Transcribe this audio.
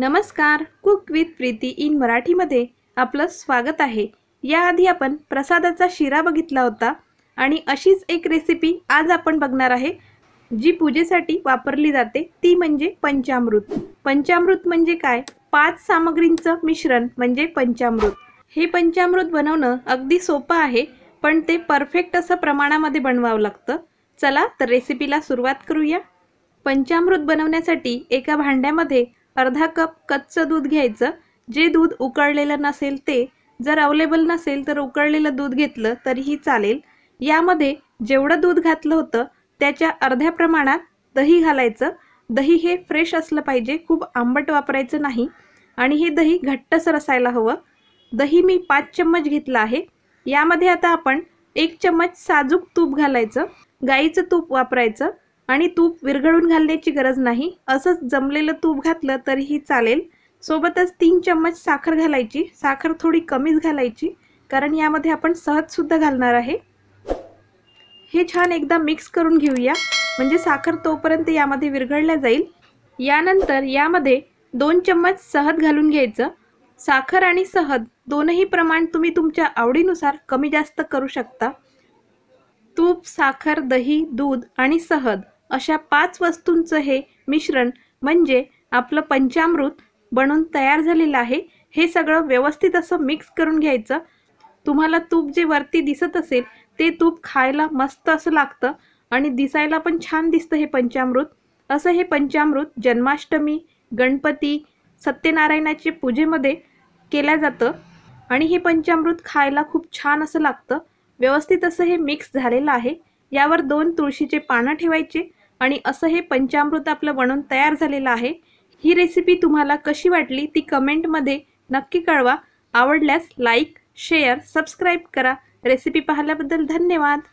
नमस्कार cook with Preeti in मराठीमध्ये आपलं स्वागत आहे याआधी आपण प्रसादाचा शिरा बघितला होता आणि अशीच एक रेसिपी आज आपण बघणार आहे जी पूजेसाठी वापरली जाते ती म्हणजे पंचामृत पंचामृत म्हणजे काय पाच सामग्रींचं मिश्रण म्हणजे पंचामृत हे पंचामृत बनवणं अगदी सोपं आहे पण ते परफेक्ट असं प्रमाणामध्ये बनवावं लागतं चला तर रेसिपीला सुरुवात करूया पंचामृत बनवण्यासाठी एका भांड्यामध्ये अर्धा कप कच्चं दूध घ्यायचं जे दूध उकळलेलं नसेल ते जर अवेलेबल नसेल तर उकळलेलं दूध घेतलं तरीही चालेल यामध्ये जेवढं दूध घातलं होतं त्याच्या अर्ध्या प्रमाणात दही घालायचं दही हे फ्रेश असलं पाहिजे खूप आंबट वापरायचं नाही आणि हे दही घट्टसर असायला हवं दही मी पाच चम्मच घेतलं आहे यामध्ये आता आपण एक चम्मच साजूक तूप घालायचं गाईचं तूप वापरायचं आणि तूप विरघळून घालण्याची गरज नाही असंच जमलेलं तूप घातलं तरीही चालेल सोबतच तीन चम्मच साखर घालायची साखर थोडी कमीच घालायची कारण यामध्ये आपण सहजसुद्धा घालणार आहे हे छान एकदा मिक्स करून घेऊया म्हणजे साखर तोपर्यंत यामध्ये विरघळल्या जाईल यानंतर यामध्ये दोन चम्मच सहद घालून घ्यायचं साखर आणि सहद दोनही प्रमाण तुम्ही तुमच्या आवडीनुसार कमी जास्त करू शकता तूप साखर दही दूध आणि सहद अशा पाच वस्तूंचं हे मिश्रण म्हणजे आपलं पंचामृत बनून तयार झालेलं आहे हे सगळं व्यवस्थित असं मिक्स करून घ्यायचं तुम्हाला तूप जे वरती दिसत असेल ते तूप खायला मस्त असं लागतं आणि दिसायला पण छान दिसतं हे पंचामृत असं हे पंचामृत जन्माष्टमी गणपती सत्यनारायणाचे पूजेमध्ये केल्या जातं आणि हे पंचामृत खायला खूप छान असं लागतं व्यवस्थित असं हे मिक्स झालेलं आहे यावर दोन तुळशीचे पानं ठेवायचे आणि असं हे पंचामृत आपलं बनवून तयार झालेलं आहे ही रेसिपी तुम्हाला कशी वाटली ती कमेंटमध्ये नक्की कळवा आवडल्यास लाईक शेअर सबस्क्राईब करा रेसिपी पाहिल्याबद्दल धन्यवाद